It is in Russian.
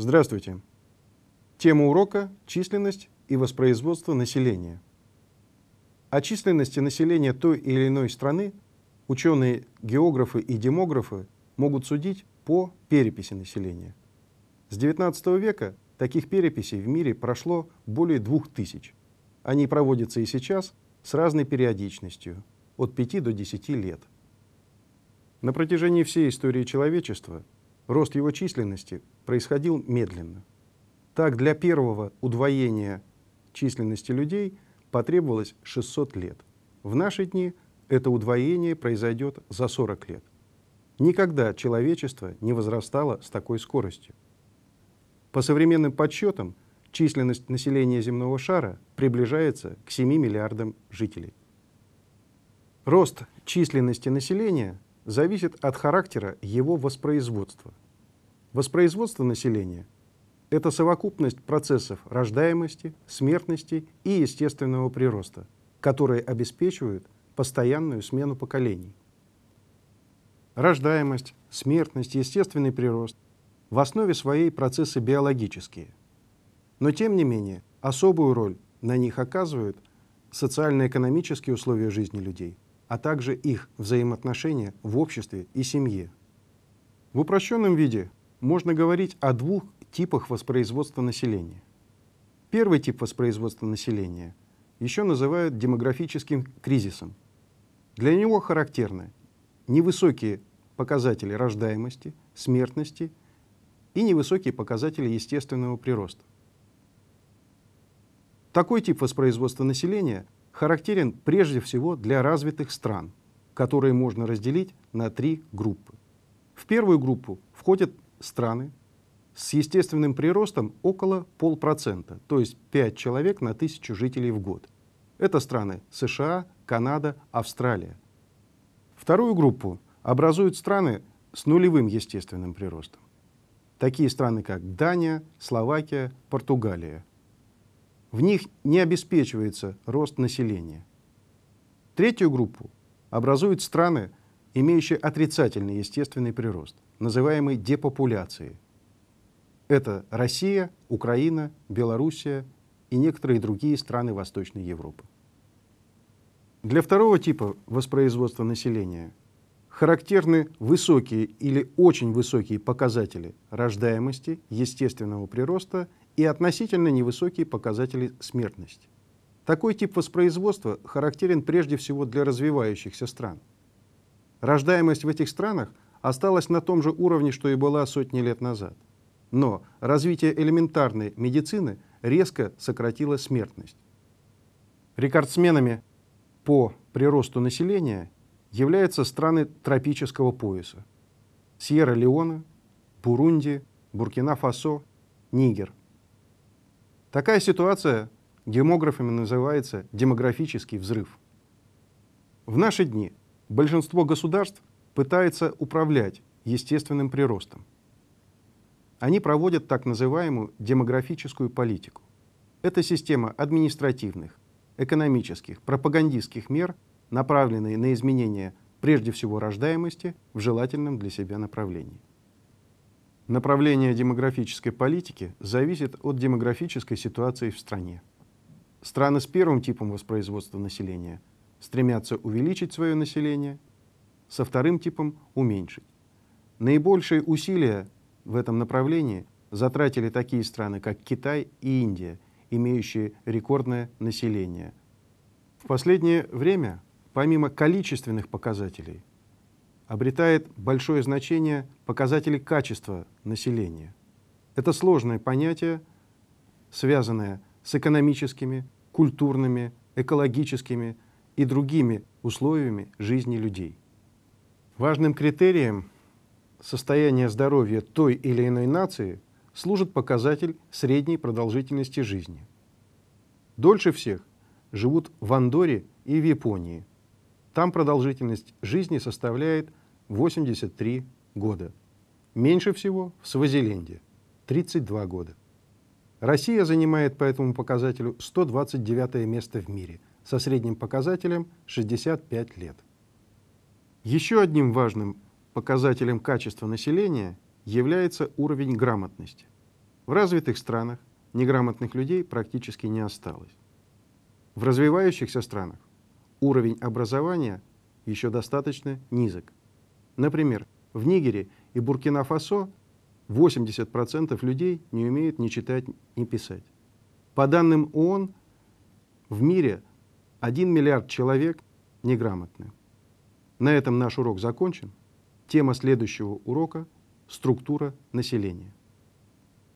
Здравствуйте. Тема урока – численность и воспроизводство населения. О численности населения той или иной страны ученые, географы и демографы могут судить по переписи населения. С XIX века таких переписей в мире прошло более двух тысяч. Они проводятся и сейчас с разной периодичностью – от 5 до 10 лет. На протяжении всей истории человечества рост его численности происходил медленно. Так, для первого удвоения численности людей потребовалось 600 лет. В наши дни это удвоение произойдет за 40 лет. Никогда человечество не возрастало с такой скоростью. По современным подсчетам, численность населения земного шара приближается к 7 миллиардам жителей. Рост численности населения зависит от характера его воспроизводства. Воспроизводство населения – это совокупность процессов рождаемости, смертности и естественного прироста, которые обеспечивают постоянную смену поколений. Рождаемость, смертность, естественный прирост – в основе своей процессы биологические. Но тем не менее, особую роль на них оказывают социально-экономические условия жизни людей, а также их взаимоотношения в обществе и семье. В упрощенном виде можно говорить о двух типах воспроизводства населения. Первый тип воспроизводства населения еще называют демографическим кризисом. Для него характерны невысокие показатели рождаемости, смертности и невысокие показатели естественного прироста. Такой тип воспроизводства населения характерен прежде всего для развитых стран, которые можно разделить на три группы. В первую группу входят страны с естественным приростом около полпроцента, то есть 5 человек на тысячу жителей в год. Это страны США, Канада, Австралия. Вторую группу образуют страны с нулевым естественным приростом. Такие страны, как Дания, Словакия, Португалия. В них не обеспечивается рост населения. Третью группу образуют страны имеющий отрицательный естественный прирост, называемый депопуляцией. Это Россия, Украина, Белоруссия и некоторые другие страны Восточной Европы. Для второго типа воспроизводства населения характерны высокие или очень высокие показатели рождаемости, естественного прироста и относительно невысокие показатели смертности. Такой тип воспроизводства характерен прежде всего для развивающихся стран – Рождаемость в этих странах осталась на том же уровне, что и была сотни лет назад. Но развитие элементарной медицины резко сократило смертность. Рекордсменами по приросту населения являются страны тропического пояса. Сьерра-Леона, Бурунди, Буркина-Фасо, Нигер. Такая ситуация демографами называется демографический взрыв. В наши дни – большинство государств пытается управлять естественным приростом. Они проводят так называемую демографическую политику. Это система административных, экономических, пропагандистских мер, направленные на изменение прежде всего рождаемости в желательном для себя направлении. Направление демографической политики зависит от демографической ситуации в стране. Страны с первым типом воспроизводства населения – стремятся увеличить свое население, со вторым типом – уменьшить. Наибольшие усилия в этом направлении затратили такие страны, как Китай и Индия, имеющие рекордное население. В последнее время, помимо количественных показателей, обретает большое значение показатели качества населения. Это сложное понятие, связанное с экономическими, культурными, экологическими, и другими условиями жизни людей. Важным критерием состояния здоровья той или иной нации служит показатель средней продолжительности жизни. Дольше всех живут в Андоре и в Японии. Там продолжительность жизни составляет 83 года. Меньше всего в Свазиленде – 32 года. Россия занимает по этому показателю 129 место в мире – со средним показателем 65 лет. Еще одним важным показателем качества населения является уровень грамотности. В развитых странах неграмотных людей практически не осталось. В развивающихся странах уровень образования еще достаточно низок. Например, в Нигере и Буркина-Фасо 80% людей не умеют ни читать, ни писать. По данным ООН, в мире 1 миллиард человек неграмотны. На этом наш урок закончен. Тема следующего урока – структура населения.